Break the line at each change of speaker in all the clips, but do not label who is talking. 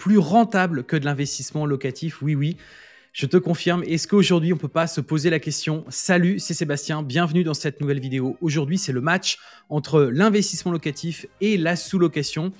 plus rentable que de l'investissement locatif. Oui, oui. Je te confirme, est-ce qu'aujourd'hui on peut pas se poser la question Salut, c'est Sébastien, bienvenue dans cette nouvelle vidéo. Aujourd'hui c'est le match entre l'investissement locatif et la sous-location.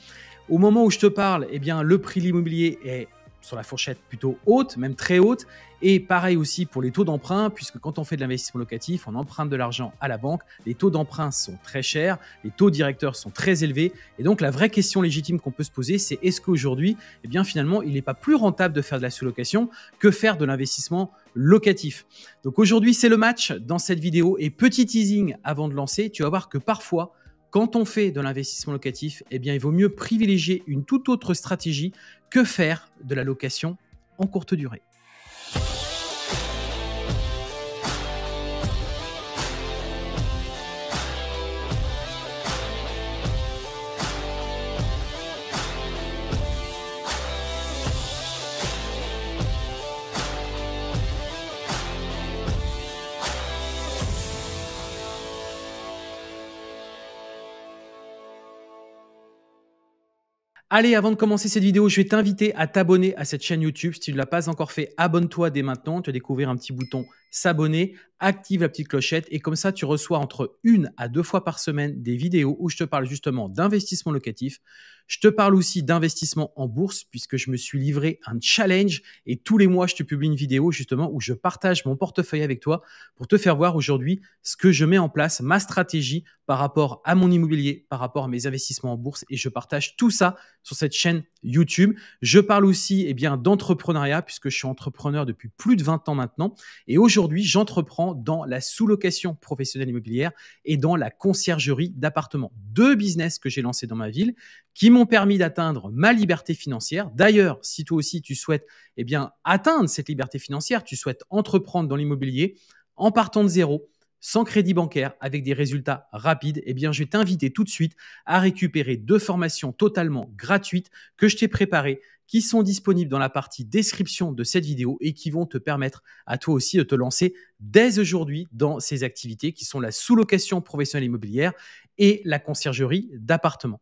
Au moment où je te parle, eh bien, le prix de l'immobilier est sur la fourchette plutôt haute, même très haute. Et pareil aussi pour les taux d'emprunt, puisque quand on fait de l'investissement locatif, on emprunte de l'argent à la banque, les taux d'emprunt sont très chers, les taux directeurs sont très élevés. Et donc la vraie question légitime qu'on peut se poser, c'est est-ce qu'aujourd'hui, eh bien finalement, il n'est pas plus rentable de faire de la sous-location que faire de l'investissement locatif. Donc aujourd'hui, c'est le match dans cette vidéo. Et petit teasing avant de lancer, tu vas voir que parfois, quand on fait de l'investissement locatif, eh bien, il vaut mieux privilégier une toute autre stratégie que faire de la location en courte durée Allez, avant de commencer cette vidéo, je vais t'inviter à t'abonner à cette chaîne YouTube. Si tu ne l'as pas encore fait, abonne-toi dès maintenant. Tu vas découvrir un petit bouton s'abonner, active la petite clochette et comme ça, tu reçois entre une à deux fois par semaine des vidéos où je te parle justement d'investissement locatif. Je te parle aussi d'investissement en bourse puisque je me suis livré un challenge et tous les mois, je te publie une vidéo justement où je partage mon portefeuille avec toi pour te faire voir aujourd'hui ce que je mets en place, ma stratégie par rapport à mon immobilier, par rapport à mes investissements en bourse et je partage tout ça sur cette chaîne YouTube. Je parle aussi eh bien d'entrepreneuriat puisque je suis entrepreneur depuis plus de 20 ans maintenant et aujourd'hui aujourd'hui, j'entreprends dans la sous-location professionnelle immobilière et dans la conciergerie d'appartements. Deux business que j'ai lancés dans ma ville qui m'ont permis d'atteindre ma liberté financière. D'ailleurs, si toi aussi tu souhaites eh bien, atteindre cette liberté financière, tu souhaites entreprendre dans l'immobilier en partant de zéro, sans crédit bancaire, avec des résultats rapides, eh bien, je vais t'inviter tout de suite à récupérer deux formations totalement gratuites que je t'ai préparées qui sont disponibles dans la partie description de cette vidéo et qui vont te permettre à toi aussi de te lancer dès aujourd'hui dans ces activités qui sont la sous-location professionnelle immobilière et la conciergerie d'appartements.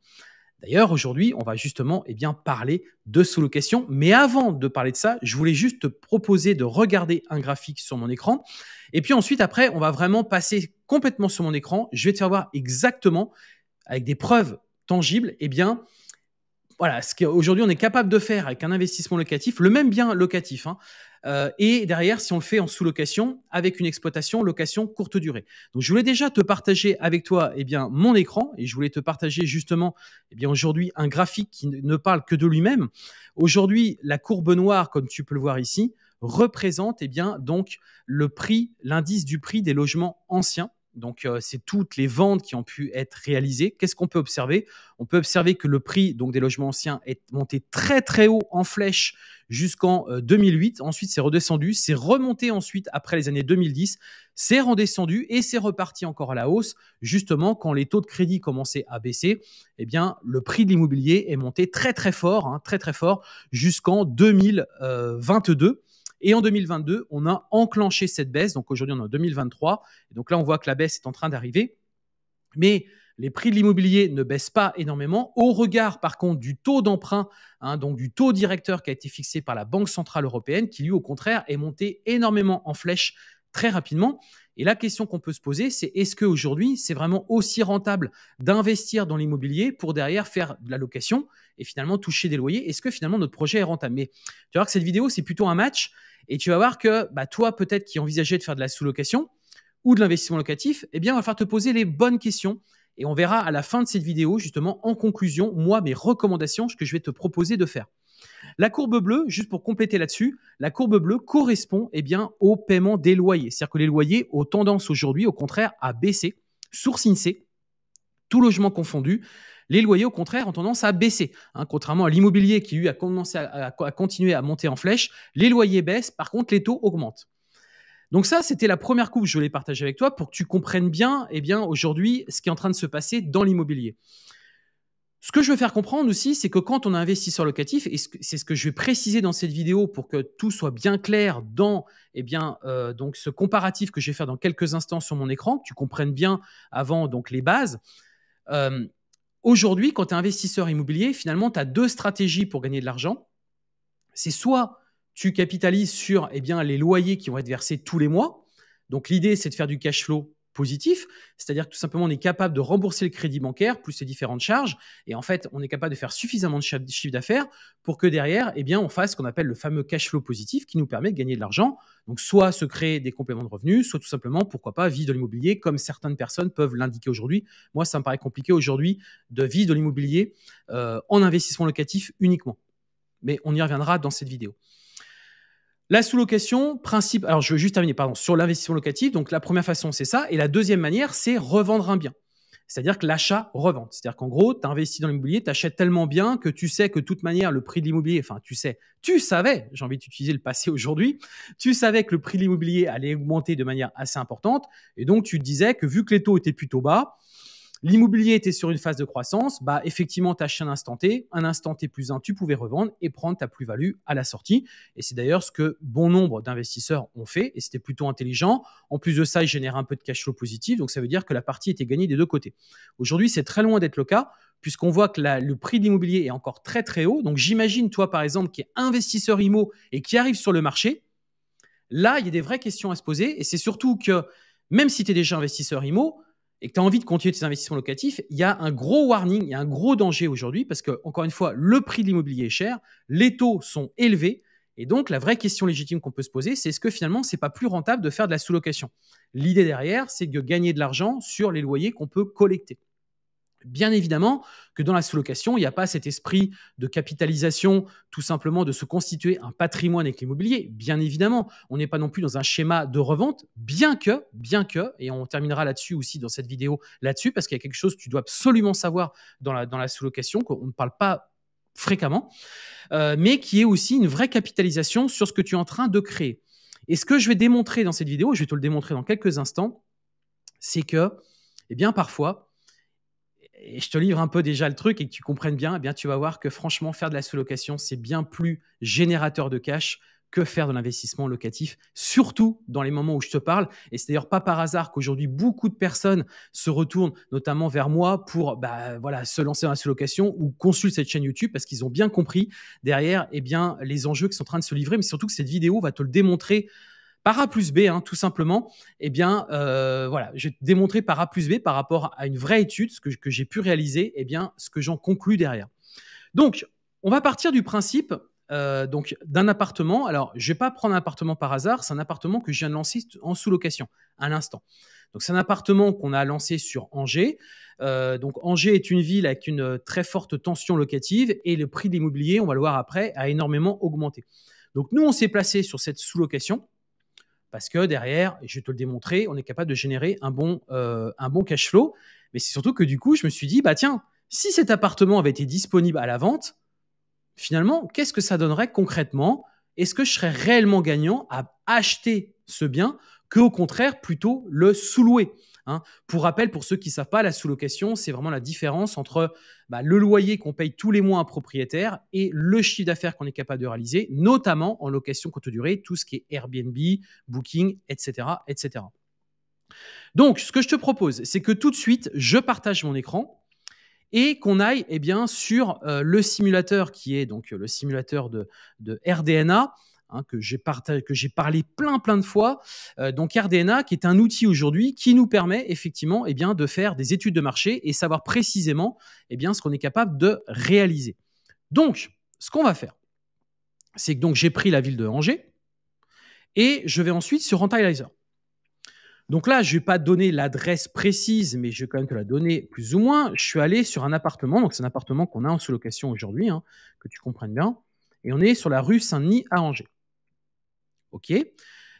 D'ailleurs, aujourd'hui, on va justement eh bien, parler de sous-location. Mais avant de parler de ça, je voulais juste te proposer de regarder un graphique sur mon écran. Et puis ensuite, après, on va vraiment passer complètement sur mon écran. Je vais te faire voir exactement, avec des preuves tangibles, eh bien, voilà, ce qu'aujourd'hui on est capable de faire avec un investissement locatif, le même bien locatif, hein, euh, et derrière, si on le fait en sous-location, avec une exploitation location courte durée. Donc, je voulais déjà te partager avec toi eh bien, mon écran et je voulais te partager justement eh bien, aujourd'hui un graphique qui ne parle que de lui-même. Aujourd'hui, la courbe noire, comme tu peux le voir ici, représente eh bien, donc le prix, l'indice du prix des logements anciens donc, euh, c'est toutes les ventes qui ont pu être réalisées. Qu'est-ce qu'on peut observer On peut observer que le prix donc, des logements anciens est monté très très haut en flèche jusqu'en 2008. Euh, ensuite, c'est redescendu, c'est remonté ensuite après les années 2010, c'est redescendu et c'est reparti encore à la hausse. Justement, quand les taux de crédit commençaient à baisser, eh bien, le prix de l'immobilier est monté très très fort, hein, très très fort jusqu'en 2022. Et en 2022, on a enclenché cette baisse. Donc aujourd'hui, on est en 2023. Et donc là, on voit que la baisse est en train d'arriver. Mais les prix de l'immobilier ne baissent pas énormément. Au regard, par contre, du taux d'emprunt, hein, donc du taux directeur qui a été fixé par la Banque Centrale Européenne, qui lui, au contraire, est monté énormément en flèche très rapidement. Et la question qu'on peut se poser, c'est est-ce qu'aujourd'hui, c'est vraiment aussi rentable d'investir dans l'immobilier pour derrière faire de la location et finalement toucher des loyers Est-ce que finalement notre projet est rentable Mais tu vas voir que cette vidéo, c'est plutôt un match et tu vas voir que bah, toi, peut-être qui envisageais de faire de la sous-location ou de l'investissement locatif, eh bien, on va faire te poser les bonnes questions. Et on verra à la fin de cette vidéo, justement, en conclusion, moi, mes recommandations, ce que je vais te proposer de faire. La courbe bleue, juste pour compléter là-dessus, la courbe bleue correspond eh bien, au paiement des loyers. C'est-à-dire que les loyers ont tendance aujourd'hui, au contraire, à baisser. Source INSEE, tout logement confondu, les loyers, au contraire, ont tendance à baisser. Hein, contrairement à l'immobilier qui, a commencé à, continuer à monter en flèche, les loyers baissent, par contre, les taux augmentent. Donc ça, c'était la première coupe, je voulais partager avec toi pour que tu comprennes bien, eh bien aujourd'hui, ce qui est en train de se passer dans l'immobilier. Ce que je veux faire comprendre aussi, c'est que quand on est investisseur locatif, et c'est ce que je vais préciser dans cette vidéo pour que tout soit bien clair dans eh bien, euh, donc ce comparatif que je vais faire dans quelques instants sur mon écran, que tu comprennes bien avant donc les bases. Euh, aujourd'hui, quand tu es investisseur immobilier, finalement, tu as deux stratégies pour gagner de l'argent. C'est soit tu capitalises sur eh bien, les loyers qui vont être versés tous les mois. Donc l'idée, c'est de faire du cash flow positif, c'est-à-dire tout simplement on est capable de rembourser le crédit bancaire plus les différentes charges, et en fait on est capable de faire suffisamment de chiffre d'affaires pour que derrière, et eh bien, on fasse ce qu'on appelle le fameux cash flow positif qui nous permet de gagner de l'argent, donc soit se créer des compléments de revenus, soit tout simplement, pourquoi pas, vivre de l'immobilier, comme certaines personnes peuvent l'indiquer aujourd'hui. Moi, ça me paraît compliqué aujourd'hui de vivre de l'immobilier euh, en investissement locatif uniquement, mais on y reviendra dans cette vidéo. La sous-location, principe. Alors, je veux juste terminer, pardon, sur l'investissement locatif. Donc, la première façon, c'est ça. Et la deuxième manière, c'est revendre un bien. C'est-à-dire que l'achat-revente. C'est-à-dire qu'en gros, tu investis dans l'immobilier, tu achètes tellement bien que tu sais que de toute manière, le prix de l'immobilier, enfin, tu sais, tu savais, j'ai envie d'utiliser le passé aujourd'hui, tu savais que le prix de l'immobilier allait augmenter de manière assez importante. Et donc, tu disais que vu que les taux étaient plutôt bas, l'immobilier était sur une phase de croissance, bah effectivement, tu un instant T, un instant T plus 1, tu pouvais revendre et prendre ta plus-value à la sortie. Et c'est d'ailleurs ce que bon nombre d'investisseurs ont fait, et c'était plutôt intelligent. En plus de ça, il génère un peu de cash flow positif, donc ça veut dire que la partie était gagnée des deux côtés. Aujourd'hui, c'est très loin d'être le cas puisqu'on voit que le prix de l'immobilier est encore très très haut. Donc j'imagine, toi par exemple, qui est investisseur IMO et qui arrive sur le marché, là, il y a des vraies questions à se poser. Et c'est surtout que même si tu es déjà investisseur IMO, et que tu as envie de continuer tes investissements locatifs, il y a un gros warning, il y a un gros danger aujourd'hui parce que, encore une fois, le prix de l'immobilier est cher, les taux sont élevés. Et donc, la vraie question légitime qu'on peut se poser, c'est est-ce que finalement, c'est pas plus rentable de faire de la sous-location L'idée derrière, c'est de gagner de l'argent sur les loyers qu'on peut collecter. Bien évidemment que dans la sous-location, il n'y a pas cet esprit de capitalisation, tout simplement de se constituer un patrimoine avec l'immobilier. Bien évidemment, on n'est pas non plus dans un schéma de revente, bien que, bien que, et on terminera là-dessus aussi dans cette vidéo là-dessus, parce qu'il y a quelque chose que tu dois absolument savoir dans la, sous-location, qu'on ne parle pas fréquemment, euh, mais qui est aussi une vraie capitalisation sur ce que tu es en train de créer. Et ce que je vais démontrer dans cette vidéo, je vais te le démontrer dans quelques instants, c'est que, eh bien, parfois, et je te livre un peu déjà le truc et que tu comprennes bien, eh bien tu vas voir que franchement, faire de la sous-location, c'est bien plus générateur de cash que faire de l'investissement locatif, surtout dans les moments où je te parle. Et c'est d'ailleurs pas par hasard qu'aujourd'hui, beaucoup de personnes se retournent notamment vers moi pour bah, voilà, se lancer dans la sous-location ou consulter cette chaîne YouTube parce qu'ils ont bien compris derrière eh bien, les enjeux qui sont en train de se livrer, mais surtout que cette vidéo va te le démontrer par A plus B, hein, tout simplement, et eh bien, euh, voilà, je vais démontrer par A plus B, par rapport à une vraie étude, ce que, j'ai pu réaliser, et eh bien, ce que j'en conclus derrière. Donc, on va partir du principe euh, donc d'un appartement. Alors, je vais pas prendre un appartement par hasard. C'est un appartement que je viens de lancer en sous-location à l'instant. Donc, c'est un appartement qu'on a lancé sur Angers. Euh, donc, Angers est une ville avec une très forte tension locative et le prix de l'immobilier, on va le voir après, a énormément augmenté. Donc, nous, on s'est placé sur cette sous-location parce que derrière, je vais te le démontrer, on est capable de générer un bon, euh, un bon cash flow. Mais c'est surtout que du coup, je me suis dit, bah tiens, si cet appartement avait été disponible à la vente, finalement, qu'est-ce que ça donnerait concrètement Est-ce que je serais réellement gagnant à acheter ce bien que au contraire plutôt le sous-louer hein? Pour rappel, pour ceux qui ne savent pas, la sous-location, c'est vraiment la différence entre bah, le loyer qu'on paye tous les mois à un propriétaire et le chiffre d'affaires qu'on est capable de réaliser, notamment en location courte durée, tout ce qui est Airbnb, Booking, etc. etc. Donc, ce que je te propose, c'est que tout de suite, je partage mon écran et qu'on aille eh bien, sur euh, le simulateur qui est donc euh, le simulateur de RDNA Hein, que j'ai parlé plein plein de fois. Euh, donc RDNA qui est un outil aujourd'hui qui nous permet effectivement eh bien, de faire des études de marché et savoir précisément eh bien, ce qu'on est capable de réaliser. Donc, ce qu'on va faire, c'est que donc j'ai pris la ville de Angers et je vais ensuite sur Rentalizer. Donc là, je ne vais pas donner l'adresse précise, mais je vais quand même te la donner plus ou moins. Je suis allé sur un appartement, donc c'est un appartement qu'on a en sous-location aujourd'hui, hein, que tu comprennes bien. Et on est sur la rue Saint-Denis à Angers. OK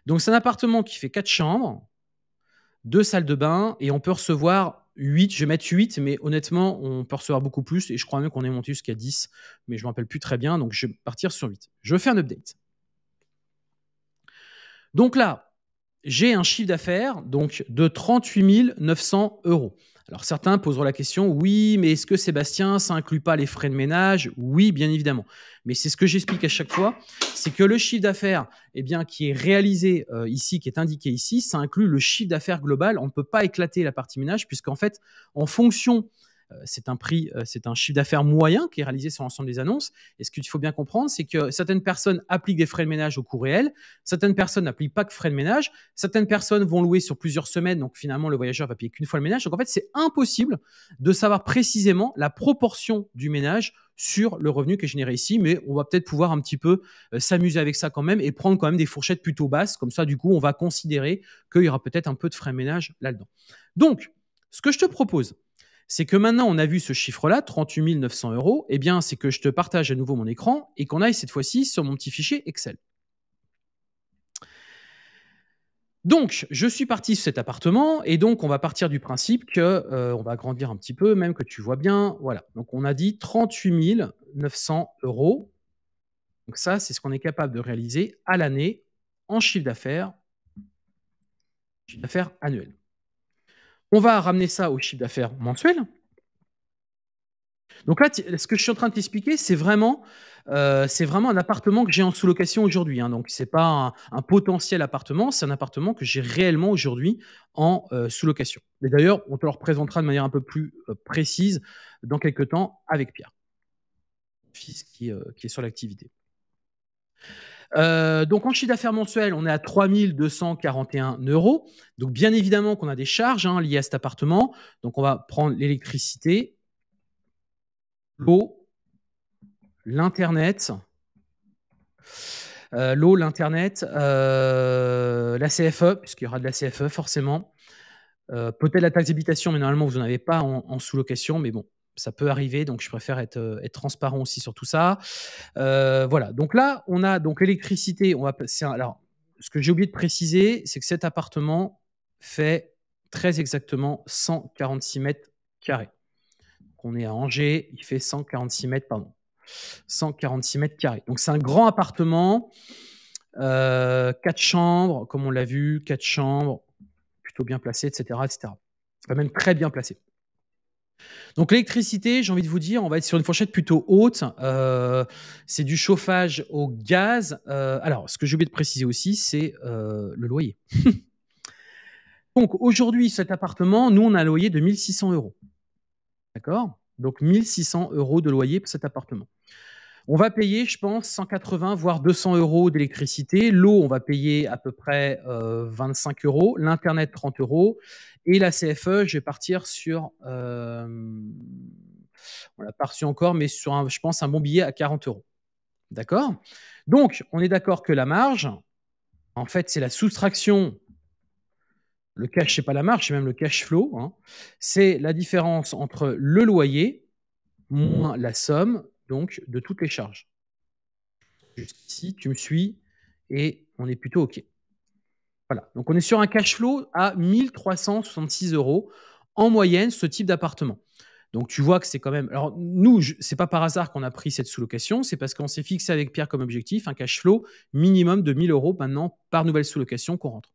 Donc, c'est un appartement qui fait 4 chambres, deux salles de bain, et on peut recevoir 8. Je vais mettre 8, mais honnêtement, on peut recevoir beaucoup plus. Et je crois même qu'on est monté jusqu'à 10, mais je ne me rappelle plus très bien. Donc, je vais partir sur 8. Je fais un update. Donc là, j'ai un chiffre d'affaires donc de 38 900 euros. Alors certains poseront la question, oui, mais est-ce que Sébastien, ça inclut pas les frais de ménage Oui, bien évidemment. Mais c'est ce que j'explique à chaque fois, c'est que le chiffre d'affaires, eh bien, qui est réalisé euh, ici, qui est indiqué ici, ça inclut le chiffre d'affaires global. On ne peut pas éclater la partie ménage puisqu'en fait, en fonction euh, c'est un prix, euh, c'est un chiffre d'affaires moyen qui est réalisé sur l'ensemble des annonces. Et ce qu'il faut bien comprendre, c'est que certaines personnes appliquent des frais de ménage au coût réel, certaines personnes n'appliquent pas que frais de ménage, certaines personnes vont louer sur plusieurs semaines, donc finalement le voyageur va payer qu'une fois le ménage. Donc en fait, c'est impossible de savoir précisément la proportion du ménage sur le revenu qui est généré ici, mais on va peut-être pouvoir un petit peu euh, s'amuser avec ça quand même et prendre quand même des fourchettes plutôt basses. Comme ça, du coup, on va considérer qu'il y aura peut-être un peu de frais de ménage là-dedans. Donc, ce que je te propose, c'est que maintenant on a vu ce chiffre-là, 38 900 euros, eh bien c'est que je te partage à nouveau mon écran et qu'on aille cette fois-ci sur mon petit fichier Excel. Donc, je suis parti sur cet appartement et donc on va partir du principe que euh, on va grandir un petit peu, même que tu vois bien. Voilà. Donc, on a dit 38 900 euros. Donc ça, c'est ce qu'on est capable de réaliser à l'année en chiffre d'affaires, chiffre d'affaires annuel. On va ramener ça au chiffre d'affaires mensuel. Donc là, ce que je suis en train de t'expliquer, c'est vraiment, euh, vraiment un appartement que j'ai en sous-location aujourd'hui. Hein. Donc, ce n'est pas un, potentiel appartement, c'est un appartement que j'ai réellement aujourd'hui en euh, sous-location. Mais d'ailleurs, on te le représentera de manière un peu plus euh, précise dans quelques temps avec Pierre, fils qui, qui est sur l'activité. Euh, donc en chiffre d'affaires mensuel, on est à 3241 euros. Donc bien évidemment qu'on a des charges hein, liées à cet appartement. Donc on va prendre l'électricité, l'eau, l'internet. Euh, l'eau, l'internet, euh, la CFE, puisqu'il y aura de la CFE forcément. Peut-être la taxe d'habitation, mais normalement vous n'en avez pas en sous-location, mais bon, ça peut arriver, donc je préfère être, euh, transparent aussi sur tout ça. Euh, voilà, donc là, on a donc l'électricité. alors, ce que j'ai oublié de préciser, c'est que cet appartement fait très exactement 146 mètres carrés. on est à Angers, il fait 146 mètres, pardon. 146 mètres carrés. Donc c'est un grand appartement, euh, quatre 4 chambres, comme on l'a vu, quatre chambres, plutôt bien placées, etc. etc. quand même très bien placé. Donc l'électricité, j'ai envie de vous dire, on va être sur une fourchette plutôt haute. Euh, c'est du chauffage au gaz. Euh, alors, ce que j'ai oublié de préciser aussi, c'est euh, le loyer. Donc aujourd'hui, cet appartement, nous, on a un loyer de 1600 euros. D'accord Donc 1600 euros de loyer pour cet appartement. On va payer, je pense, 180 voire 200 euros d'électricité. L'eau, on va payer à peu près 25 euh, euros. L'internet, 30 euros. Et la CFE, je vais partir sur, on l'a pas encore, mais sur, un, je pense, un bon billet à 40 euros. D'accord Donc, on est d'accord que la marge, en fait, c'est la soustraction le cash, c'est pas la marge, c'est même le cash flow. Hein. C'est la différence entre le loyer moins la somme donc de toutes les charges. Jusqu'ici, tu me suis et on est plutôt OK. Voilà, donc on est sur un cash flow à 1366 euros en moyenne ce type d'appartement. Donc tu vois que c'est quand même. Alors nous, ce c'est pas par hasard qu'on a pris cette sous-location, c'est parce qu'on s'est fixé avec Pierre comme objectif un cash flow minimum de 1000 euros maintenant par nouvelle sous-location qu'on rentre.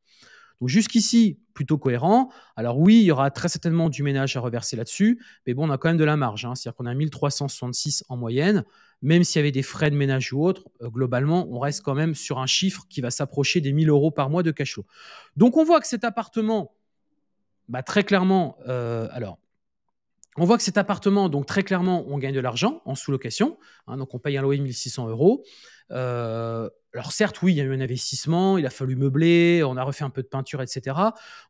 Donc jusqu'ici, plutôt cohérent. Alors oui, il y aura très certainement du ménage à reverser là-dessus, mais bon, on a quand même de la marge. Hein. C'est-à-dire qu'on a 1366 en moyenne. Même s'il y avait des frais de ménage ou autre, euh, globalement, on reste quand même sur un chiffre qui va s'approcher des 1000 euros par mois de cash Donc on voit que cet appartement, bah, très clairement, euh, alors on voit que cet appartement, donc très clairement, on gagne de l'argent en sous-location. Hein, donc on paye un loyer de 1600 euros. Euh, alors certes, oui, il y a eu un investissement, il a fallu meubler, on a refait un peu de peinture, etc.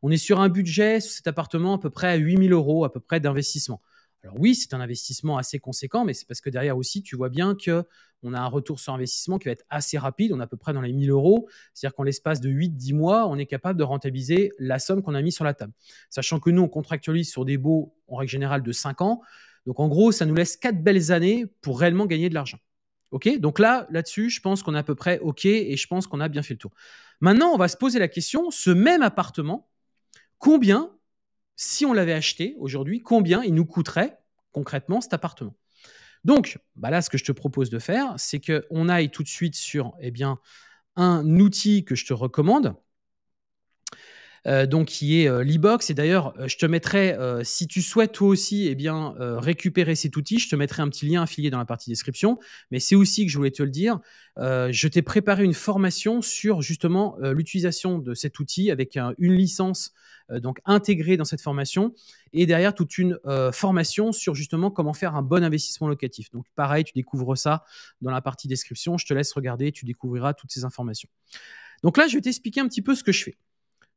On est sur un budget, cet appartement, à peu près à 8000 euros à peu près d'investissement. Alors oui, c'est un investissement assez conséquent, mais c'est parce que derrière aussi, tu vois bien que on a un retour sur investissement qui va être assez rapide. On est à peu près dans les 1000 euros. C'est-à-dire qu'en l'espace de 8-10 mois, on est capable de rentabiliser la somme qu'on a mise sur la table. Sachant que nous, on contractualise sur des baux, en règle générale, de 5 ans. Donc en gros, ça nous laisse 4 belles années pour réellement gagner de l'argent. OK Donc là, là-dessus, je pense qu'on est à peu près OK et je pense qu'on a bien fait le tour. Maintenant, on va se poser la question, ce même appartement, combien si on l'avait acheté aujourd'hui, combien il nous coûterait concrètement cet appartement. Donc, bah là, ce que je te propose de faire, c'est qu'on aille tout de suite sur eh bien, un outil que je te recommande, euh, donc qui est euh, l'e-box. Et d'ailleurs, euh, je te mettrai, si tu souhaites toi aussi eh bien, récupérer cet outil, je te mettrai un petit lien affilié dans la partie description. Mais c'est aussi que je voulais te le dire, je t'ai préparé une formation sur justement l'utilisation de cet outil avec une licence donc intégrée dans cette formation et derrière toute une formation sur justement comment faire un bon investissement locatif. Donc pareil, tu découvres ça dans la partie description, je te laisse regarder, tu découvriras toutes ces informations. Donc là, je vais t'expliquer un petit peu ce que je fais.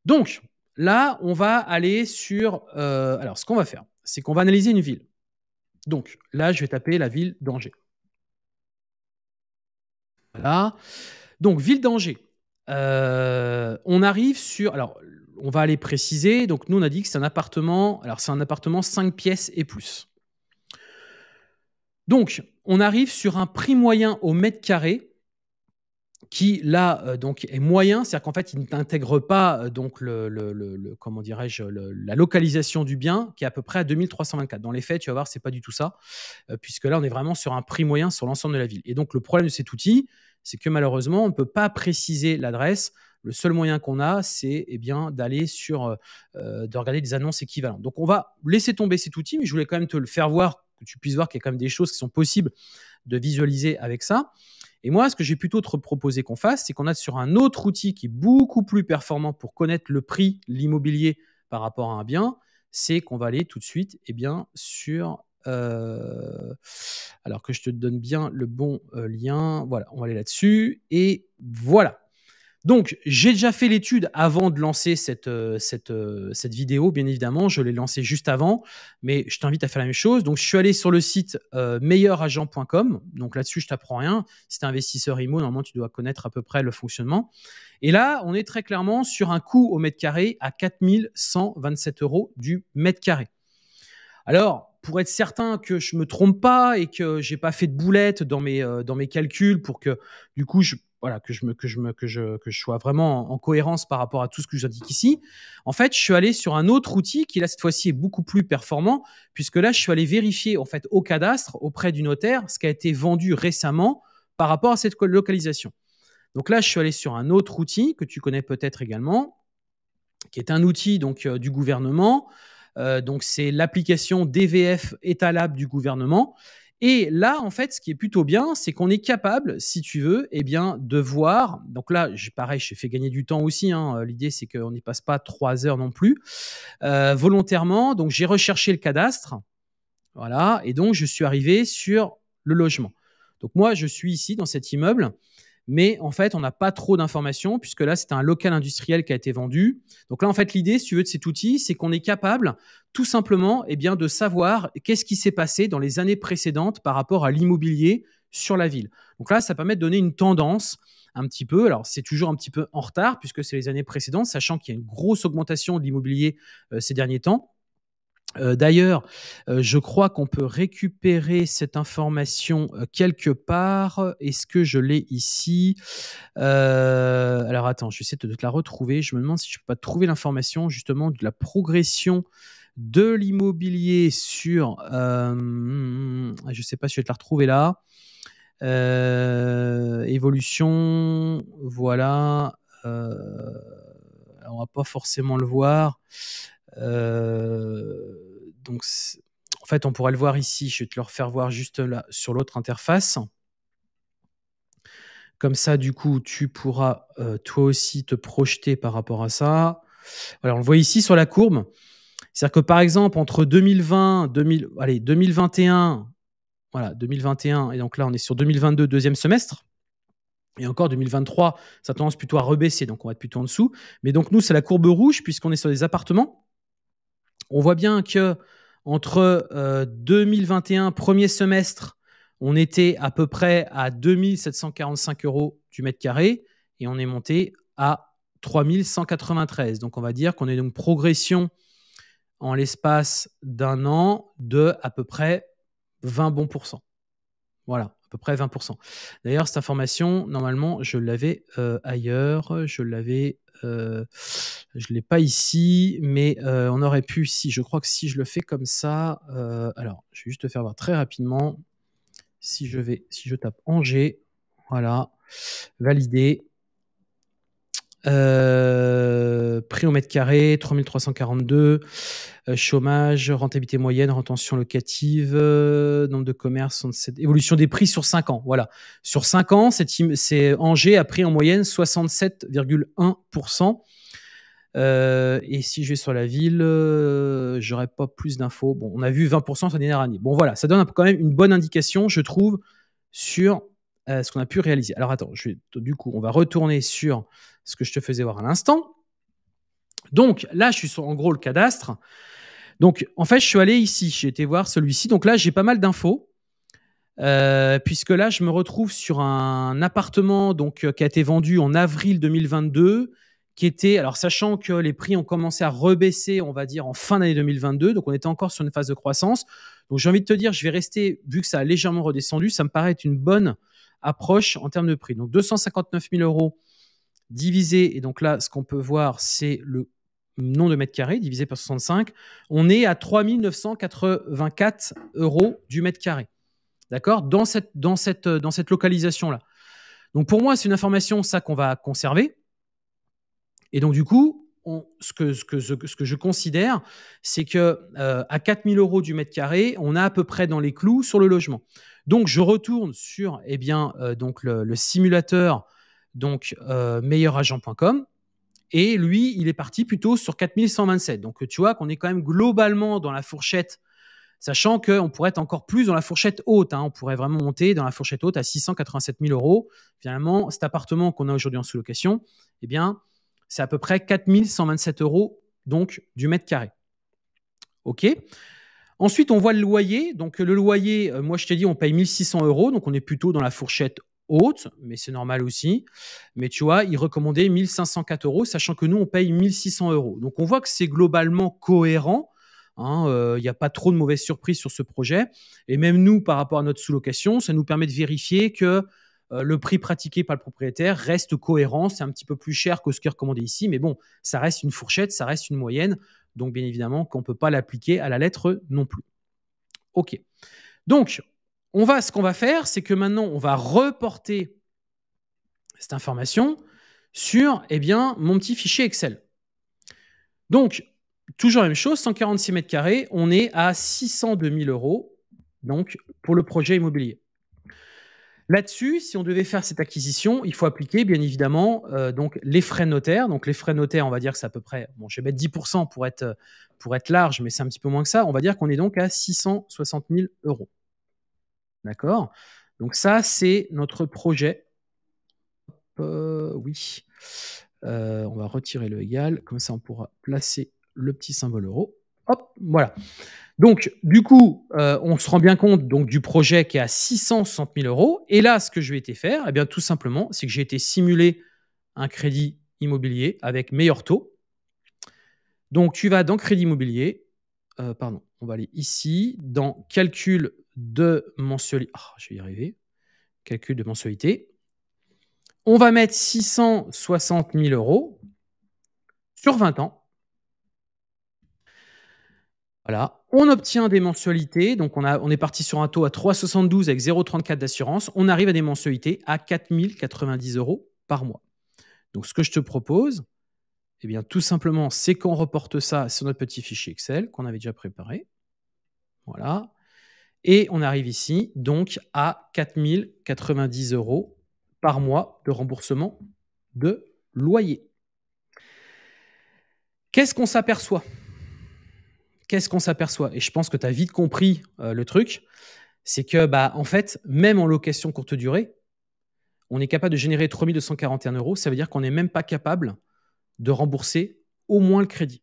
Donc, là, on va aller sur... Euh, alors, ce qu'on va faire, c'est qu'on va analyser une ville. Donc, là, je vais taper la ville d'Angers. Voilà. Donc, ville d'Angers. Euh, on arrive sur... Alors, on va aller préciser. Donc, nous, on a dit que c'est un appartement... Alors, c'est un appartement 5 pièces et plus. Donc, on arrive sur un prix moyen au mètre carré qui là euh, donc est moyen, c'est-à-dire qu'en fait il n'intègre pas euh, donc le, comment dirais-je la localisation du bien qui est à peu près à 2324. Dans les faits, tu vas voir, c'est pas du tout ça, euh, puisque là on est vraiment sur un prix moyen sur l'ensemble de la ville. Et donc le problème de cet outil, c'est que malheureusement on ne peut pas préciser l'adresse. Le seul moyen qu'on a, c'est eh bien d'aller sur de regarder des annonces équivalentes. Donc on va laisser tomber cet outil, mais je voulais quand même te le faire voir que tu puisses voir qu'il y a quand même des choses qui sont possibles de visualiser avec ça. Et moi, ce que j'ai plutôt proposé qu'on fasse, c'est qu'on a sur un autre outil qui est beaucoup plus performant pour connaître le prix, l'immobilier par rapport à un bien, c'est qu'on va aller tout de suite eh bien, sur... Euh, alors que je te donne bien le bon euh, lien, voilà, on va aller là-dessus. Et voilà, donc, j'ai déjà fait l'étude avant de lancer cette, euh, euh, cette, vidéo, bien évidemment. Je l'ai lancée juste avant, mais je t'invite à faire la même chose. Donc, je suis allé sur le site euh, meilleuragent.com. Donc, là-dessus, je t'apprends rien. Si tu es investisseur IMO, normalement, tu dois connaître à peu près le fonctionnement. Et là, on est très clairement sur un coût au mètre carré à 4127 euros du mètre carré. Alors, pour être certain que je ne me trompe pas et que je n'ai pas fait de boulette dans mes, dans mes calculs pour que, du coup, je voilà, que je me, que je que je, que je sois vraiment en, cohérence par rapport à tout ce que je indique ici. En fait, je suis allé sur un autre outil qui là cette fois-ci est beaucoup plus performant puisque là je suis allé vérifier en fait au cadastre auprès du notaire ce qui a été vendu récemment par rapport à cette localisation. Donc là, je suis allé sur un autre outil que tu connais peut-être également, qui est un outil donc euh, du gouvernement. Euh, donc c'est l'application DVF étalable du gouvernement et là, en fait, ce qui est plutôt bien, c'est qu'on est capable, si tu veux, eh bien, de voir. Donc là, pareil, j'ai fait gagner du temps aussi. Hein, euh, l'idée, c'est qu'on n'y passe pas trois heures non plus euh, volontairement. Donc j'ai recherché le cadastre, voilà, et donc je suis arrivé sur le logement. Donc moi, je suis ici dans cet immeuble mais en fait, on n'a pas trop d'informations puisque là, c'est un local industriel qui a été vendu. Donc là, en fait, l'idée, si tu veux, de cet outil, c'est qu'on est capable tout simplement eh bien, de savoir qu'est-ce qui s'est passé dans les années précédentes par rapport à l'immobilier sur la ville. Donc là, ça permet de donner une tendance un petit peu. Alors, c'est toujours un petit peu en retard puisque c'est les années précédentes, sachant qu'il y a une grosse augmentation de l'immobilier euh, ces derniers temps. Euh, d'ailleurs, euh, je crois qu'on peut récupérer cette information euh, quelque part. Est-ce que je l'ai ici Alors attends, je vais essayer de te la retrouver. Je me demande si je peux pas trouver l'information justement de la progression de l'immobilier sur... je ne sais pas si je vais te la retrouver là. évolution, voilà. on va pas forcément le voir. Euh, donc, en fait, on pourrait le voir ici. Je vais te le refaire voir juste là sur l'autre interface. Comme ça, du coup, tu pourras euh, toi aussi te projeter par rapport à ça. alors on le voit ici sur la courbe. C'est-à-dire que par exemple, entre 2020, 2000, allez, 2021, voilà, 2021, et donc là, on est sur 2022, deuxième semestre. Et encore 2023, ça a tendance plutôt à rebaisser, donc on va être plutôt en dessous. Mais donc nous, c'est la courbe rouge, puisqu'on est sur des appartements. On voit bien que entre 2021, euh, premier semestre, on était à peu près à 2745 euros du mètre carré et on est monté à 3193. Donc on va dire qu'on est donc progression en l'espace d'un an de à peu près 20 bons pourcents. Voilà, à peu près 20%. D'ailleurs, cette information, normalement, je l'avais euh, ailleurs. Je l'avais euh, je ne l'ai pas ici, mais euh, on aurait pu, si je crois que si je le fais comme ça, euh, alors je vais juste te faire voir très rapidement. Si je vais, si je tape Angers, voilà, valider, euh, prix au mètre carré, 3342. Euh, chômage, rentabilité moyenne, rentention locative, euh, nombre de commerces, évolution des prix sur 5 ans. Voilà. Sur 5 ans, c'est Angers a pris en moyenne 67,1%. et si je vais sur la ville, j'aurais pas plus d'infos. Bon, on a vu 20% cette dernière année. Bon, voilà, ça donne quand même une bonne indication, je trouve, sur euh, ce qu'on a pu réaliser. Alors attends, du coup, on va retourner sur ce que je te faisais voir à l'instant. Donc là, je suis sur en gros le cadastre. Donc en fait, je suis allé ici, j'ai été voir celui-ci. Donc là, j'ai pas mal d'infos. Euh, puisque là, je me retrouve sur un appartement donc, euh, qui a été vendu en avril 2022, qui était, alors sachant que les prix ont commencé à rebaisser, on va dire, en fin d'année 2022, donc on était encore sur une phase de croissance. Donc j'ai envie de te dire, je vais rester, vu que ça a légèrement redescendu, ça me paraît être une bonne approche en termes de prix. Donc 259 000 euros divisé, et donc là, ce qu'on peut voir, c'est le nom de mètre carré divisé par 65. On est à 3984 euros du mètre carré. D'accord dans cette, dans cette, euh, dans cette localisation-là. Donc pour moi, c'est une information, ça, qu'on va conserver. Et donc du coup, ce, que, ce, que, je considère, c'est que euh, à 4000 euros du mètre carré, on a à peu près dans les clous sur le logement. Donc, je retourne sur eh bien, euh, donc le, simulateur donc euh, meilleuragent.com et lui, il est parti plutôt sur 4127. Donc, tu vois qu'on est quand même globalement dans la fourchette, sachant qu'on pourrait être encore plus dans la fourchette haute. Hein. on pourrait vraiment monter dans la fourchette haute à 687 000 euros. Finalement, cet appartement qu'on a aujourd'hui en sous-location, eh bien, c'est à peu près 4127 euros donc du mètre carré. OK Ensuite, on voit le loyer. Donc, le loyer, euh, moi, je t'ai dit, on paye 1600 euros. Donc, on est plutôt dans la fourchette haute, mais c'est normal aussi. Mais tu vois, il recommandait 1504 euros, sachant que nous, on paye 1600 euros. Donc, on voit que c'est globalement cohérent. Hein. Euh, il n'y a pas trop de mauvaises surprises sur ce projet. Et même nous, par rapport à notre sous-location, ça nous permet de vérifier que euh, le prix pratiqué par le propriétaire reste cohérent. C'est un petit peu plus cher que ce qui est recommandé ici, mais bon, ça reste une fourchette, ça reste une moyenne. Donc, bien évidemment, qu'on ne peut pas l'appliquer à la lettre non plus. OK. Donc, on va, ce qu'on va faire, c'est que maintenant, on va reporter cette information sur eh bien, mon petit fichier Excel. Donc, toujours la même chose, 146 mètres carrés, on est à 602 000 euros donc, pour le projet immobilier. Là-dessus, si on devait faire cette acquisition, il faut appliquer bien évidemment euh, donc les frais notaires. Donc les frais notaires, on va dire que c'est à peu près, bon, je vais mettre 10% pour être, euh, pour être large, mais c'est un petit peu moins que ça. On va dire qu'on est donc à 660 000 euros. D'accord Donc ça, c'est notre projet. Euh, oui. on va retirer le égal, comme ça on pourra placer le petit symbole euro. Hop, voilà. Donc, du coup, euh, on se rend bien compte donc du projet qui est à 660 000 euros. Et là, ce que je vais été faire, eh bien, tout simplement, c'est que j'ai été simuler un crédit immobilier avec meilleur taux. Donc, tu vas dans crédit immobilier. Euh, pardon, on va aller ici dans calcul de mensualité. Ah, je vais y arriver. Calcul de mensualité. On va mettre 660 000 euros sur 20 ans. Voilà, on obtient des mensualités. Donc, on, a, on est parti sur un taux à 3,72 avec 0,34 d'assurance. On arrive à des mensualités à 4090 euros par mois. Donc, ce que je te propose, eh bien, tout simplement, c'est qu'on reporte ça sur notre petit fichier Excel qu'on avait déjà préparé. Voilà. Et on arrive ici, donc, à 4090 euros par mois de remboursement de loyer. Qu'est-ce qu'on s'aperçoit qu'est-ce qu'on s'aperçoit Et je pense que tu as vite compris euh, le truc, c'est que bah en fait, même en location courte durée, on est capable de générer 3241 euros. Ça veut dire qu'on n'est même pas capable de rembourser au moins le crédit.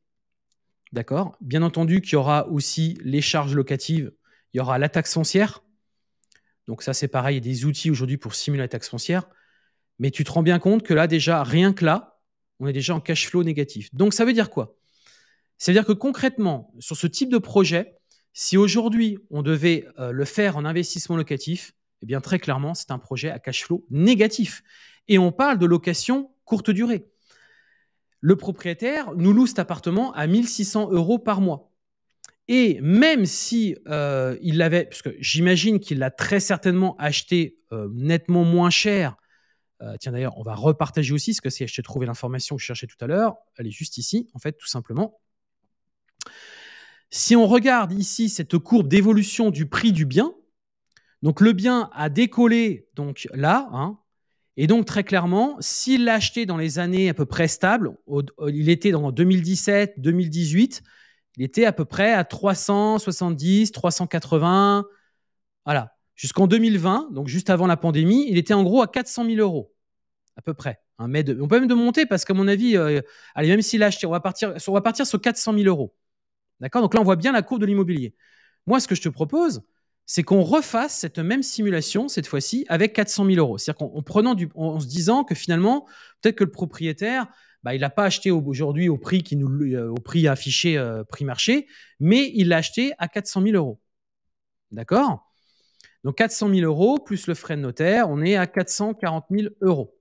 D'accord Bien entendu qu'il y aura aussi les charges locatives, il y aura la taxe foncière. Donc ça c'est pareil, il y a des outils aujourd'hui pour simuler la taxe foncière. Mais tu te rends bien compte que là déjà, rien que là, on est déjà en cash flow négatif. Donc ça veut dire quoi c'est-à-dire que concrètement, sur ce type de projet, si aujourd'hui on devait euh, le faire en investissement locatif, eh bien très clairement, c'est un projet à cash flow négatif. Et on parle de location courte durée. Le propriétaire nous loue cet appartement à 1600 euros par mois. Et même si euh, il l'avait, parce que j'imagine qu'il l'a très certainement acheté euh, nettement moins cher. tiens d'ailleurs, on va repartager aussi ce que c'est. J'ai trouvé l'information que je cherchais tout à l'heure. Elle est juste ici, en fait, tout simplement. Si on regarde ici cette courbe d'évolution du prix du bien, donc le bien a décollé donc là, hein, et donc très clairement, s'il l'a acheté dans les années à peu près stables, il était dans 2017, 2018, il était à peu près à 370, 380, voilà. Jusqu'en 2020, donc juste avant la pandémie, il était en gros à 400 000 euros, à peu près. Hein, on peut même de monter parce qu'à mon avis, euh, même s'il l'a acheté, on va partir, on va partir sur 400 000 euros. Donc là, on voit bien la courbe de l'immobilier. Moi, ce que je te propose, c'est qu'on refasse cette même simulation, cette fois-ci, avec 400 000 euros. C'est-à-dire qu'en prenant en, se disant que finalement, peut-être que le propriétaire, bah, il n'a pas acheté aujourd'hui au prix euh, au prix affiché euh, prix marché, mais il l'a acheté à 400 000 euros. D'accord Donc 400 000 euros plus le frais de notaire, on est à 440 000 euros.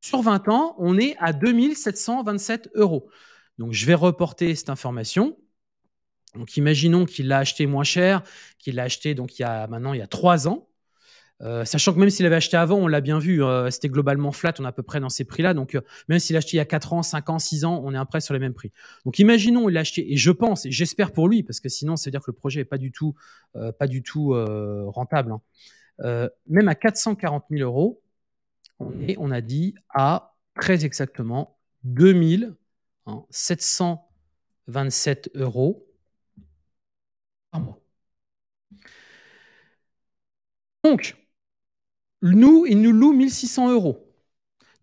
Sur 20 ans, on est à 2 2727 euros. Donc, je vais reporter cette information. Donc, imaginons qu'il l'a acheté moins cher, qu'il l'a acheté donc il y a maintenant il y a trois ans. Euh, sachant que même s'il avait acheté avant, on l'a bien vu, euh, c'était globalement flat, on est à peu près dans ces prix-là. Donc, euh, même s'il a acheté il y a quatre ans, cinq ans, 6 ans, on est à peu près sur les mêmes prix. Donc, imaginons, il l'a acheté, et je pense, et j'espère pour lui, parce que sinon, ça veut dire que le projet n'est pas du tout, pas du tout rentable. Hein. même à 440 000 euros, on, est, on a dit à très exactement 2000 727 euros par mois. Donc, nous, il nous loue 1600 euros.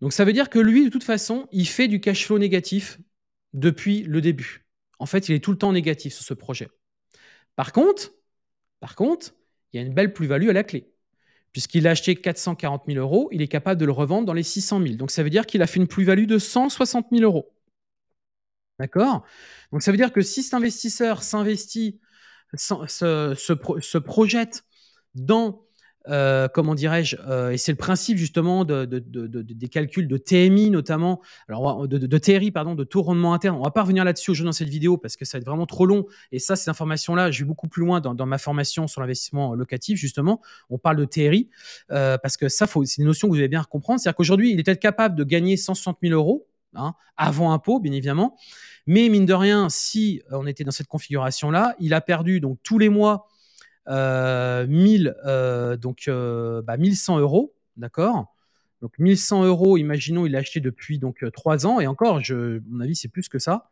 Donc, ça veut dire que lui, de toute façon, il fait du cash flow négatif depuis le début. En fait, il est tout le temps négatif sur ce projet. Par contre, par contre, il y a une belle plus-value à la clé. Puisqu'il a acheté 440 000 euros, il est capable de le revendre dans les 600 000. Donc, ça veut dire qu'il a fait une plus-value de 160 000 euros. D'accord Donc ça veut dire que si cet investisseur s'investit, se, projette dans, euh, comment dirais-je, euh, et c'est le principe justement des calculs de TMI notamment, alors de, TRI, pardon, de taux rendement interne. On va pas revenir là-dessus aujourd'hui dans cette vidéo parce que ça va être vraiment trop long. Et ça, ces informations-là, je vais beaucoup plus loin dans, ma formation sur l'investissement locatif justement. On parle de TRI euh, parce que ça, c'est une notion que vous allez bien comprendre. C'est-à-dire qu'aujourd'hui, il est peut-être capable de gagner 160 000 euros Hein, avant impôt, bien évidemment. Mais mine de rien, si euh, on était dans cette configuration-là, il a perdu donc tous les mois 1000, euh, euh, donc, 1100 bah, euros, d'accord donc 1100 euros, imaginons, il l'a acheté depuis donc 3 ans, et encore, je, à mon avis, c'est plus que ça.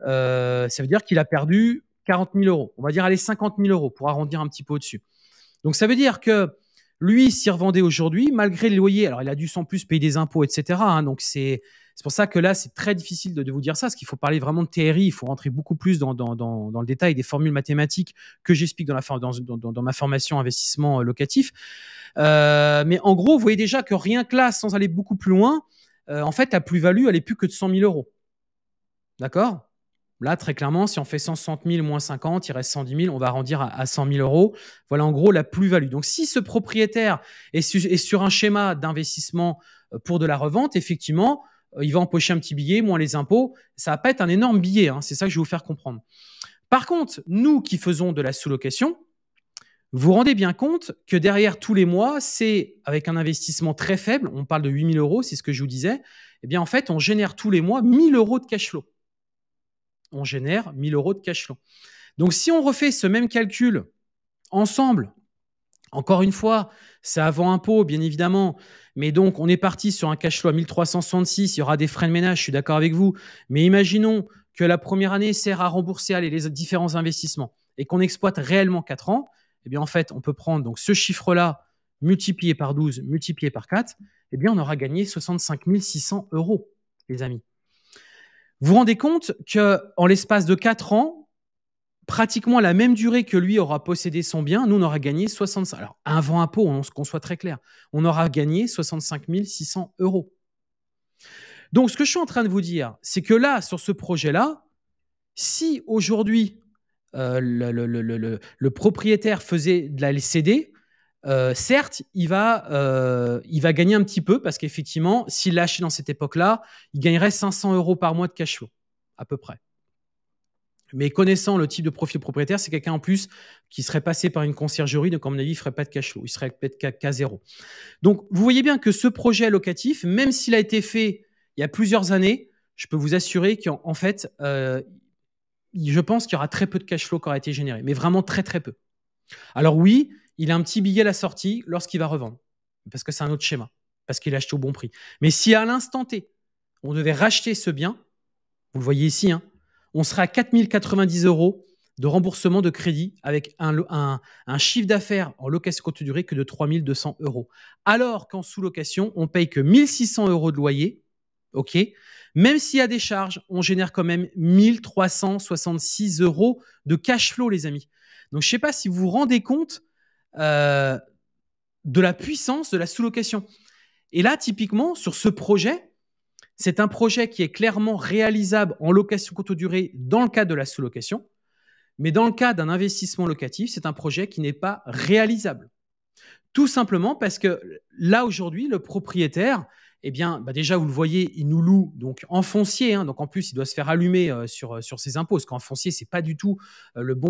ça veut dire qu'il a perdu 40 000 euros. On va dire, allez, 50 000 euros pour arrondir un petit peu au-dessus. Donc ça veut dire que lui, s'y revendait aujourd'hui, malgré le loyer alors il a dû sans plus payer des impôts, etc. Hein, donc c'est c'est pour ça que là, c'est très difficile de, vous dire ça, parce qu'il faut parler vraiment de théorie, il faut rentrer beaucoup plus dans, le détail des formules mathématiques que j'explique dans, dans, ma formation investissement euh, locatif. Euh, mais en gros, vous voyez déjà que rien que là, sans aller beaucoup plus loin, euh, en fait, la plus-value, elle n'est plus que de 100 000 euros. D'accord Là, très clairement, si on fait 160 000 moins 50, il reste 110 000, on va arrondir à, 100 000 euros. Voilà en gros la plus-value. Donc, si ce propriétaire est, est sur un schéma d'investissement pour de la revente, effectivement, il va empocher un petit billet, moins les impôts. Ça va pas être un énorme billet. Hein, c'est ça que je vais vous faire comprendre. Par contre, nous qui faisons de la sous-location, vous vous rendez bien compte que derrière tous les mois, c'est avec un investissement très faible, on parle de 8000 euros, c'est ce que je vous disais, eh bien en fait, on génère tous les mois 1000 euros de cash flow. On génère 1000 euros de cash flow. Donc si on refait ce même calcul ensemble encore une fois, c'est avant impôt, bien évidemment. Mais donc, on est parti sur un cash flow à 1366. Il y aura des frais de ménage, je suis d'accord avec vous. Mais imaginons que la première année sert à rembourser les différents investissements et qu'on exploite réellement 4 ans. Eh bien, en fait, on peut prendre donc ce chiffre-là multiplié par 12, multiplié par 4. Eh bien, on aura gagné 65 600 euros, les amis. Vous vous rendez compte qu'en l'espace de 4 ans, pratiquement la même durée que lui aura possédé son bien, nous, on aura gagné 65... Alors, avant impôt, hein, on, qu'on soit très clair, on aura gagné 65 600 euros. Donc, ce que je suis en train de vous dire, c'est que là, sur ce projet-là, si aujourd'hui, euh, le, propriétaire faisait de la LCD, euh, certes, il va, euh, il va gagner un petit peu parce qu'effectivement, s'il lâchait dans cette époque-là, il gagnerait 500 euros par mois de cash flow, à peu près. Mais connaissant le type de profil propriétaire, c'est quelqu'un en plus qui serait passé par une conciergerie, donc à mon avis, il ne ferait pas de cash flow, il serait peut-être qu'à 0. zéro. Donc vous voyez bien que ce projet locatif, même s'il a été fait il y a plusieurs années, je peux vous assurer qu'en fait, euh, je pense qu'il y aura très peu de cash flow qui aura été généré, mais vraiment très très peu. Alors oui, il a un petit billet à la sortie lorsqu'il va revendre, parce que c'est un autre schéma, parce qu'il a acheté au bon prix. Mais si à l'instant T, on devait racheter ce bien, vous le voyez ici, hein, on sera à 4090 euros de remboursement de crédit avec un, un, chiffre d'affaires en location courte durée que de 3200 euros. Alors qu'en sous-location, on paye que 1600 euros de loyer. OK Même s'il y a des charges, on génère quand même 1366 euros de cash flow, les amis. Donc, je ne sais pas si vous vous rendez compte euh, de la puissance de la sous-location. Et là, typiquement, sur ce projet, c'est un projet qui est clairement réalisable en location courte durée dans le cas de la sous-location, mais dans le cas d'un investissement locatif, c'est un projet qui n'est pas réalisable. Tout simplement parce que là, aujourd'hui, le propriétaire, eh bien, bah, déjà, vous le voyez, il nous loue donc en foncier. Hein. donc en plus, il doit se faire allumer euh, sur, euh, sur ses impôts, parce qu'en foncier, c'est pas du tout euh, le bon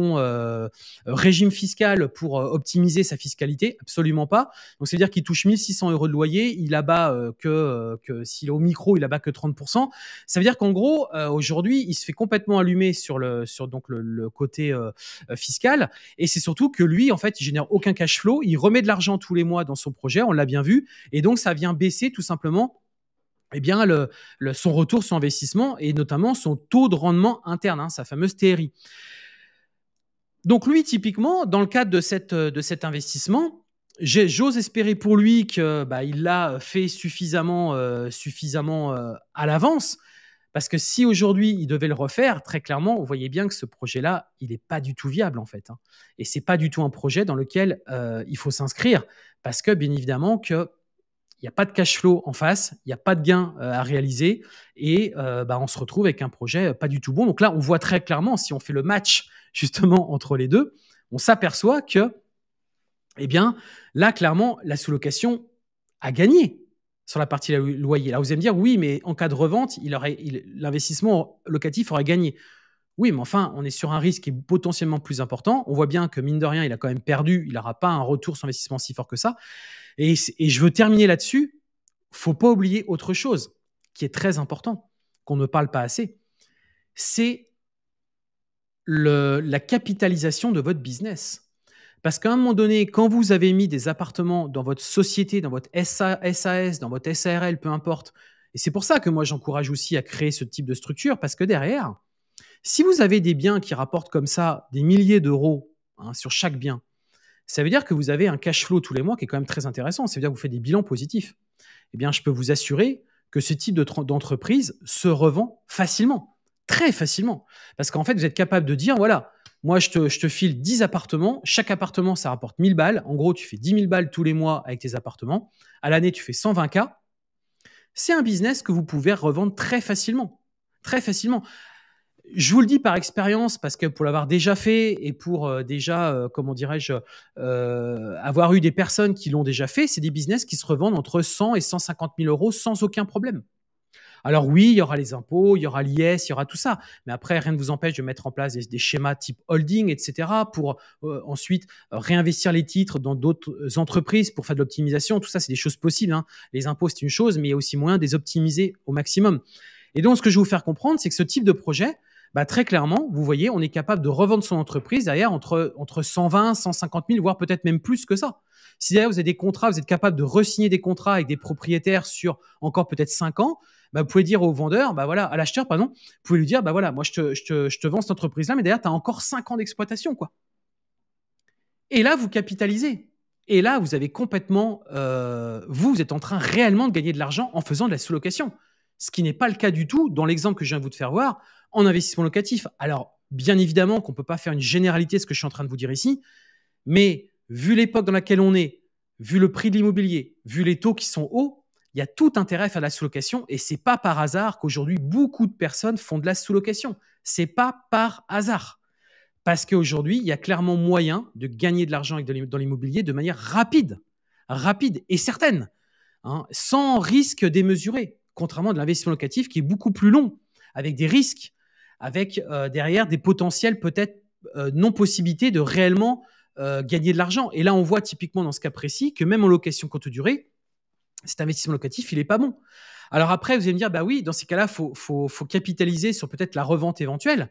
régime fiscal pour optimiser sa fiscalité, absolument pas. Donc c'est à dire qu'il touche 1600 euros de loyer, il abat que, que s'il est au micro, il abat que 30%. Ça veut dire qu'en gros, aujourd'hui, il se fait complètement allumer sur le sur donc le côté fiscal, et c'est surtout que lui, en fait, il génère aucun cash flow, il remet de l'argent tous les mois dans son projet, on l'a bien vu, et donc ça vient baisser tout simplement eh bien, son retour sur investissement et notamment son taux de rendement interne, hein, sa fameuse théorie. Donc lui, typiquement, dans le cadre de, cet investissement, j'ose espérer pour lui qu'il bah, l'a fait suffisamment, euh, euh, à l'avance. Parce que si aujourd'hui il devait le refaire, très clairement, vous voyez bien que ce projet-là, il n'est pas du tout viable en fait. Hein. Et c'est pas du tout un projet dans lequel euh, il faut s'inscrire, parce que bien évidemment que il n'y a pas de cash flow en face, il n'y a pas de gain euh, à réaliser et euh, bah, on se retrouve avec un projet euh, pas du tout bon. Donc là, on voit très clairement, si on fait le match justement entre les deux, on s'aperçoit que, eh bien, là, clairement, la sous-location a gagné sur la partie loyer. Là, vous allez me dire, oui, mais en cas de revente, l'investissement locatif aurait gagné. Oui, mais enfin, on est sur un risque qui est potentiellement plus important. On voit bien que, mine de rien, il a quand même perdu. Il n'aura pas un retour sur investissement si fort que ça. Et, je veux terminer là-dessus. faut pas oublier autre chose qui est très important, qu'on ne parle pas assez. C'est la capitalisation de votre business. Parce qu'à un moment donné, quand vous avez mis des appartements dans votre société, dans votre SAS, dans votre SARL, peu importe, et c'est pour ça que moi j'encourage aussi à créer ce type de structure, parce que derrière, si vous avez des biens qui rapportent comme ça des milliers d'euros hein, sur chaque bien, ça veut dire que vous avez un cash flow tous les mois qui est quand même très intéressant. Ça veut dire que vous faites des bilans positifs. Eh bien, je peux vous assurer que ce type d'entreprise se revend facilement, très facilement. Parce qu'en fait, vous êtes capable de dire, voilà, moi, je te, file 10 appartements. Chaque appartement, ça rapporte 1000 balles. En gros, tu fais 10 000 balles tous les mois avec tes appartements. À l'année, tu fais 120K. C'est un business que vous pouvez revendre très facilement. Très facilement je vous le dis par expérience parce que pour l'avoir déjà fait et pour euh, déjà, euh, comment dirais-je, euh, avoir eu des personnes qui l'ont déjà fait, c'est des business qui se revendent entre 100 et 150 000 euros sans aucun problème. Alors oui, il y aura les impôts, il y aura l'IS, il y aura tout ça. Mais après, rien ne vous empêche de mettre en place des, schémas type holding, etc. pour ensuite réinvestir les titres dans d'autres entreprises pour faire de l'optimisation. Tout ça, c'est des choses possibles. Hein. Les impôts, c'est une chose, mais il y a aussi moyen de les optimiser au maximum. Et donc, ce que je veux vous faire comprendre, c'est que ce type de projet, bah, très clairement, vous voyez, on est capable de revendre son entreprise derrière entre, entre 120, 150 000, voire peut-être même plus que ça. Si derrière vous avez des contrats, vous êtes capable de resigner des contrats avec des propriétaires sur encore peut-être 5 ans, bah, vous pouvez dire au vendeur, bah voilà, à l'acheteur, pardon, vous pouvez lui dire, bah voilà, moi je te, vends cette entreprise-là, mais derrière, tu as encore 5 ans d'exploitation, quoi. Et là, vous capitalisez. Et là, vous avez complètement, euh, vous, vous êtes en train réellement de gagner de l'argent en faisant de la sous-location. Ce qui n'est pas le cas du tout dans l'exemple que je viens de vous faire voir en investissement locatif. Alors, bien évidemment qu'on ne peut pas faire une généralité de ce que je suis en train de vous dire ici, mais vu l'époque dans laquelle on est, vu le prix de l'immobilier, vu les taux qui sont hauts, il y a tout intérêt à faire de la sous-location et c'est pas par hasard qu'aujourd'hui beaucoup de personnes font de la sous-location. C'est pas par hasard. Parce qu'aujourd'hui, il y a clairement moyen de gagner de l'argent dans l'immobilier de manière rapide, rapide et certaine, hein. sans risque démesuré, contrairement à de l'investissement locatif qui est beaucoup plus long, avec des risques avec euh, derrière des potentiels peut-être euh, non possibilités de réellement euh, gagner de l'argent. Et là, on voit typiquement dans ce cas précis que même en location courte durée, cet investissement locatif, il n'est pas bon. Alors après, vous allez me dire, bah oui, dans ces cas-là, il faut, capitaliser sur peut-être la revente éventuelle.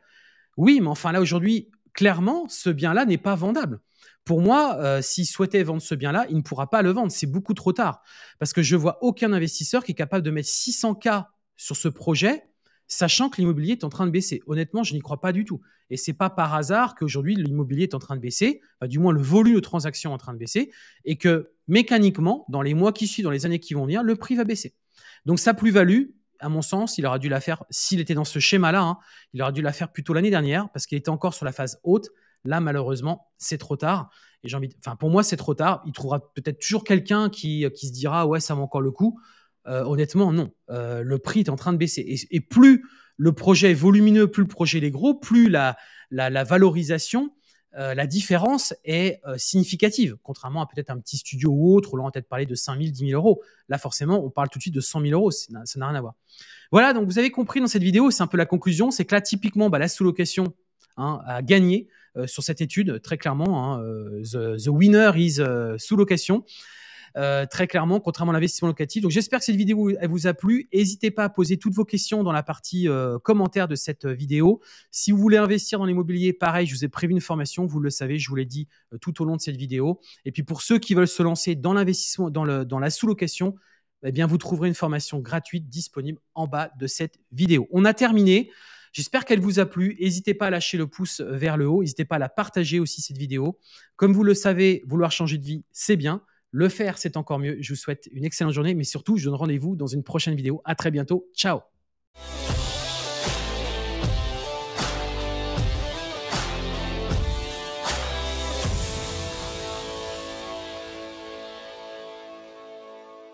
Oui, mais enfin là, aujourd'hui, clairement, ce bien-là n'est pas vendable. Pour moi, s'il souhaitait vendre ce bien-là, il ne pourra pas le vendre. C'est beaucoup trop tard. Parce que je vois aucun investisseur qui est capable de mettre 600K sur ce projet sachant que l'immobilier est en train de baisser. Honnêtement, je n'y crois pas du tout. Et c'est pas par hasard qu'aujourd'hui l'immobilier est en train de baisser, du moins le volume de transactions est en train de baisser, et que mécaniquement, dans les mois qui suivent, dans les années qui vont venir, le prix va baisser. Donc sa plus-value, à mon sens, il aura dû la faire, s'il était dans ce schéma-là, hein, il aurait dû la faire plutôt l'année dernière, parce qu'il était encore sur la phase haute. Là, malheureusement, c'est trop tard. Et j'ai envie, enfin, pour moi, c'est trop tard. Il trouvera peut-être toujours quelqu'un qui, qui se dira, ouais, ça vaut encore le coup. Euh, honnêtement, non. Euh, le prix est en train de baisser. Et, plus le projet est volumineux, plus le projet est gros, plus la, valorisation, euh, la différence est significative. Contrairement à peut-être un petit studio ou autre, où on a peut-être parlé de 5 000, 10 000 euros. Là, forcément, on parle tout de suite de 100 000 euros. Ça n'a rien à voir. Voilà, donc vous avez compris dans cette vidéo, c'est un peu la conclusion. C'est que là, typiquement, bah, la sous-location hein, a gagné sur cette étude, très clairement. Hein, the, winner is sous-location. Euh, très clairement, contrairement à l'investissement locatif. Donc j'espère que cette vidéo elle vous a plu. N'hésitez pas à poser toutes vos questions dans la partie euh, commentaire de cette euh, vidéo. Si vous voulez investir dans l'immobilier, pareil, je vous ai prévu une formation, vous le savez, je vous l'ai dit tout au long de cette vidéo. Et puis pour ceux qui veulent se lancer dans l'investissement, dans, la sous-location, eh bien, vous trouverez une formation gratuite disponible en bas de cette vidéo. On a terminé. J'espère qu'elle vous a plu. N'hésitez pas à lâcher le pouce vers le haut. N'hésitez pas à la partager aussi cette vidéo. Comme vous le savez, vouloir changer de vie, c'est bien. Le faire, c'est encore mieux. Je vous souhaite une excellente journée, mais surtout, je donne rendez-vous dans une prochaine vidéo. À très bientôt. Ciao.